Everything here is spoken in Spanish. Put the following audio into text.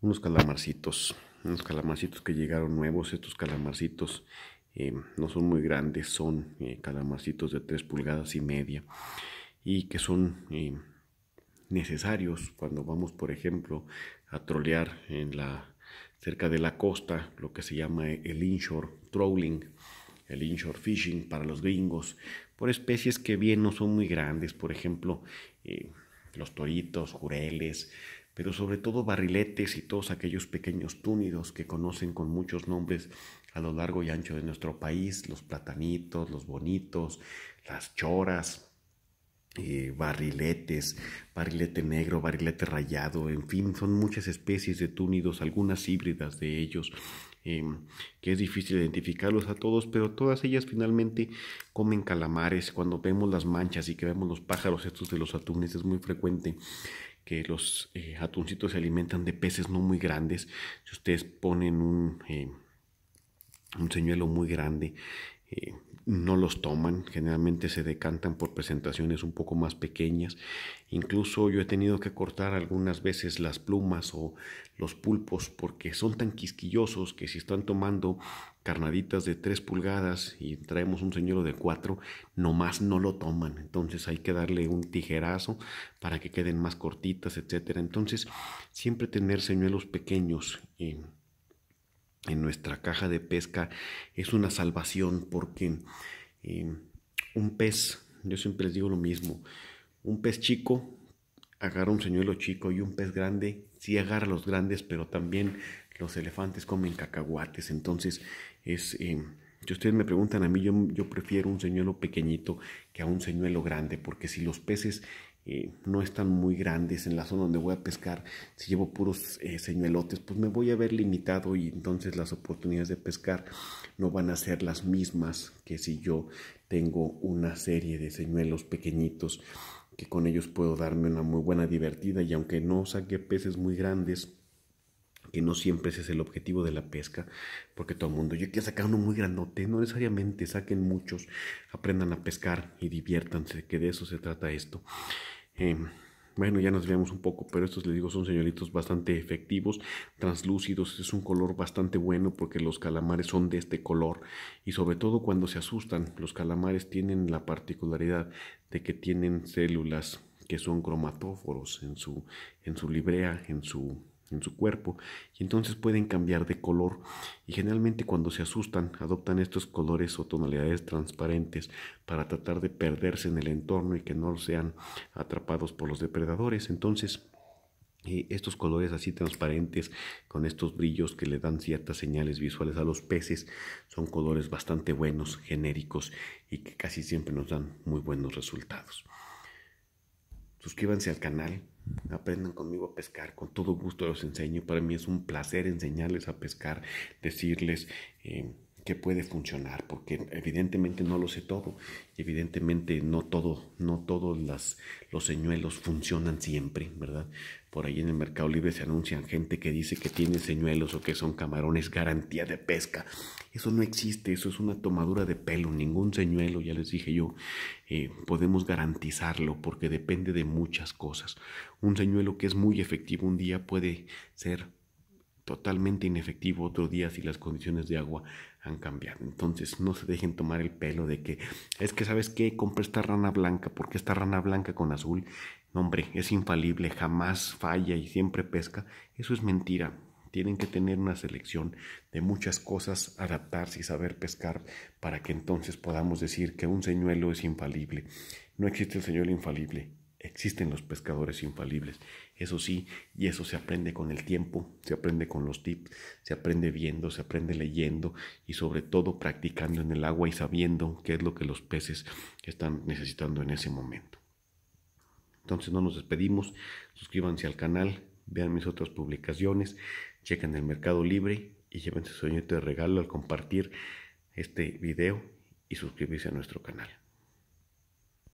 unos calamarcitos, unos calamarcitos que llegaron nuevos, estos calamarcitos eh, no son muy grandes, son eh, calamarcitos de 3 pulgadas y media y que son eh, necesarios cuando vamos, por ejemplo, a trolear en la, cerca de la costa, lo que se llama el inshore trolling, el inshore fishing para los gringos, por especies que bien no son muy grandes, por ejemplo, los toritos, jureles, pero sobre todo barriletes y todos aquellos pequeños túnidos que conocen con muchos nombres a lo largo y ancho de nuestro país, los platanitos, los bonitos, las choras, eh, barriletes, barrilete negro, barrilete rayado, en fin, son muchas especies de túnidos, algunas híbridas de ellos, em, que es difícil identificarlos a todos, pero todas ellas finalmente comen calamares. Cuando vemos las manchas y que vemos los pájaros estos de los atunes, es muy frecuente que los eh, atuncitos se alimentan de peces no muy grandes. Si ustedes ponen un, eh, un señuelo muy grande, eh, no los toman, generalmente se decantan por presentaciones un poco más pequeñas. Incluso yo he tenido que cortar algunas veces las plumas o los pulpos porque son tan quisquillosos que si están tomando carnaditas de 3 pulgadas y traemos un señuelo de 4, nomás no lo toman. Entonces hay que darle un tijerazo para que queden más cortitas, etc. Entonces siempre tener señuelos pequeños. en en nuestra caja de pesca es una salvación porque em, un pez, yo siempre les digo lo mismo, un pez chico agarra un señuelo chico y un pez grande sí agarra los grandes, pero también los elefantes comen cacahuates, entonces es... Em, ustedes me preguntan a mí, yo, prefiero un señuelo pequeñito que a un señuelo grande, porque si los peces eh, no están muy grandes en la zona donde voy a pescar, si llevo puros eh, señuelotes, pues me voy a ver limitado y entonces las oportunidades de pescar no van a ser las mismas que si yo tengo una serie de señuelos pequeñitos que con ellos puedo darme una muy buena divertida y aunque no saque peces muy grandes, que no siempre ese es el objetivo de la pesca, porque todo el mundo, yo quiero sacar uno muy grandote, no necesariamente, saquen muchos, aprendan a pescar y diviértanse, que de eso se trata esto. Em, bueno, ya nos veamos un poco, pero estos les digo son señoritos bastante efectivos, translúcidos, es un color bastante bueno porque los calamares son de este color y sobre todo cuando se asustan, los calamares tienen la particularidad de que tienen células que son cromatóforos en su, en su librea, en su en su cuerpo y entonces pueden cambiar de color y generalmente cuando se asustan adoptan estos colores o tonalidades transparentes para tratar de perderse en el entorno y que no sean atrapados por los depredadores entonces eh, estos colores así transparentes con estos brillos que le dan ciertas señales visuales a los peces son colores bastante buenos, genéricos y que casi siempre nos dan muy buenos resultados suscríbanse pues, al canal, aprendan conmigo a pescar, con todo gusto los enseño, para mí es un placer enseñarles a pescar, decirles... Eh, que puede funcionar, porque evidentemente no lo sé todo, evidentemente no todo, no todos los señuelos funcionan siempre, ¿verdad? Por ahí en el Mercado Libre se anuncian gente que dice que tiene señuelos o que son camarones garantía de pesca. Eso no existe, eso es una tomadura de pelo, ningún señuelo, ya les dije yo, eh, podemos garantizarlo porque depende de muchas cosas. Un señuelo que es muy efectivo un día puede ser totalmente inefectivo otro día si las condiciones de agua han cambiado. Entonces no se dejen tomar el pelo de que es que sabes qué, compra esta rana blanca porque esta rana blanca con azul, hombre, es infalible, jamás falla y siempre pesca. Eso es mentira. Tienen que tener una selección de muchas cosas, adaptarse y saber pescar para que entonces podamos decir que un señuelo es infalible. No existe el señuelo infalible, Existen los pescadores infalibles, eso sí, y eso se aprende con el tiempo, se aprende con los tips, se aprende viendo, se aprende leyendo y sobre todo practicando en el agua y sabiendo qué es lo que los peces están necesitando en ese momento. Entonces no nos despedimos, suscríbanse al canal, vean mis otras publicaciones, chequen el Mercado Libre y llévense su de regalo al compartir este video y suscribirse a nuestro canal.